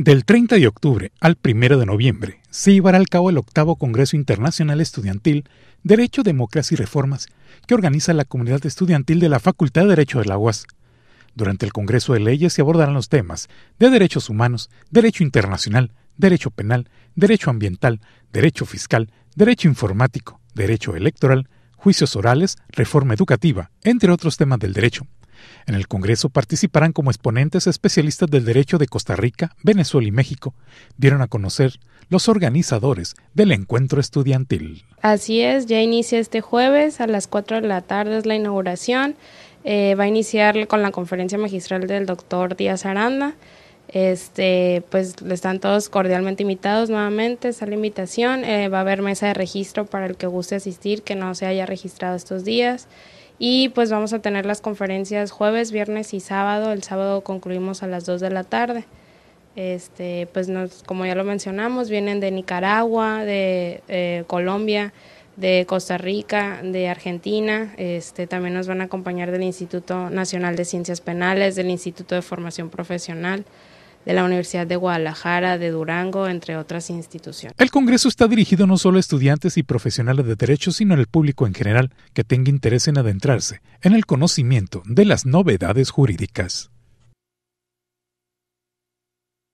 Del 30 de octubre al 1 de noviembre se llevará al cabo el octavo Congreso Internacional Estudiantil Derecho, Democracia y Reformas que organiza la comunidad estudiantil de la Facultad de Derecho de la UAS. Durante el Congreso de Leyes se abordarán los temas de derechos humanos, derecho internacional, derecho penal, derecho ambiental, derecho fiscal, derecho informático, derecho electoral, juicios orales, reforma educativa, entre otros temas del derecho. En el Congreso participarán como exponentes especialistas del derecho de Costa Rica, Venezuela y México, dieron a conocer los organizadores del encuentro estudiantil. Así es, ya inicia este jueves a las 4 de la tarde es la inauguración. Eh, va a iniciar con la conferencia magistral del doctor Díaz Aranda. Este, pues están todos cordialmente invitados nuevamente, está la invitación, eh, va a haber mesa de registro para el que guste asistir, que no se haya registrado estos días y pues vamos a tener las conferencias jueves, viernes y sábado. El sábado concluimos a las 2 de la tarde. Este, pues como ya lo mencionamos, vienen de Nicaragua, de eh, Colombia, de Costa Rica, de Argentina. Este, también nos van a acompañar del Instituto Nacional de Ciencias Penales, del Instituto de Formación Profesional de la Universidad de Guadalajara, de Durango, entre otras instituciones. El Congreso está dirigido no solo a estudiantes y profesionales de derecho, sino al público en general que tenga interés en adentrarse en el conocimiento de las novedades jurídicas.